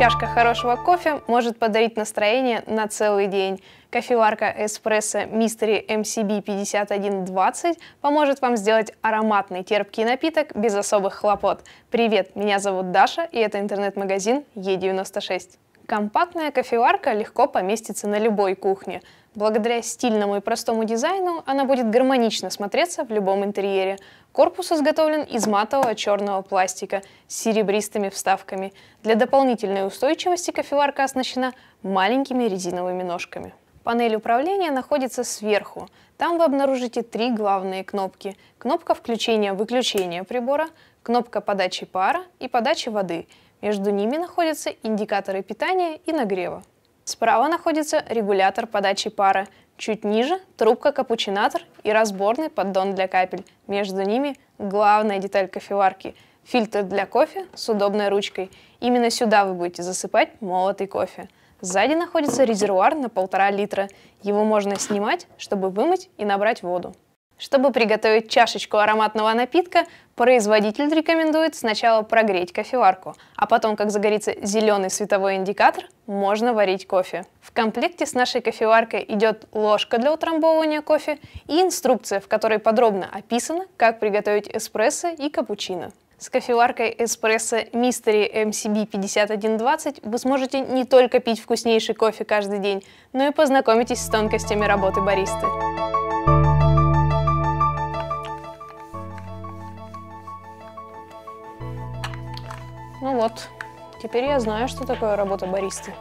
Чашка хорошего кофе может подарить настроение на целый день. Кофеварка эспрессо Mystery MCB 5120 поможет вам сделать ароматный терпкий напиток без особых хлопот. Привет, меня зовут Даша, и это интернет-магазин Е96. Компактная кофеварка легко поместится на любой кухне. Благодаря стильному и простому дизайну она будет гармонично смотреться в любом интерьере. Корпус изготовлен из матового черного пластика с серебристыми вставками. Для дополнительной устойчивости кофеварка оснащена маленькими резиновыми ножками. Панель управления находится сверху. Там вы обнаружите три главные кнопки. Кнопка включения-выключения прибора, кнопка подачи пара и подачи воды – между ними находятся индикаторы питания и нагрева. Справа находится регулятор подачи пара, чуть ниже – трубка-капучинатор и разборный поддон для капель. Между ними – главная деталь кофеварки – фильтр для кофе с удобной ручкой. Именно сюда вы будете засыпать молотый кофе. Сзади находится резервуар на полтора литра. Его можно снимать, чтобы вымыть и набрать воду. Чтобы приготовить чашечку ароматного напитка, производитель рекомендует сначала прогреть кофеварку, а потом, как загорится зеленый световой индикатор, можно варить кофе. В комплекте с нашей кофеваркой идет ложка для утрамбовывания кофе и инструкция, в которой подробно описано, как приготовить эспрессо и капучино. С кофеваркой эспрессо Mystery MCB 5120 вы сможете не только пить вкуснейший кофе каждый день, но и познакомитесь с тонкостями работы баристы. Ну вот, теперь я знаю, что такое работа баристы.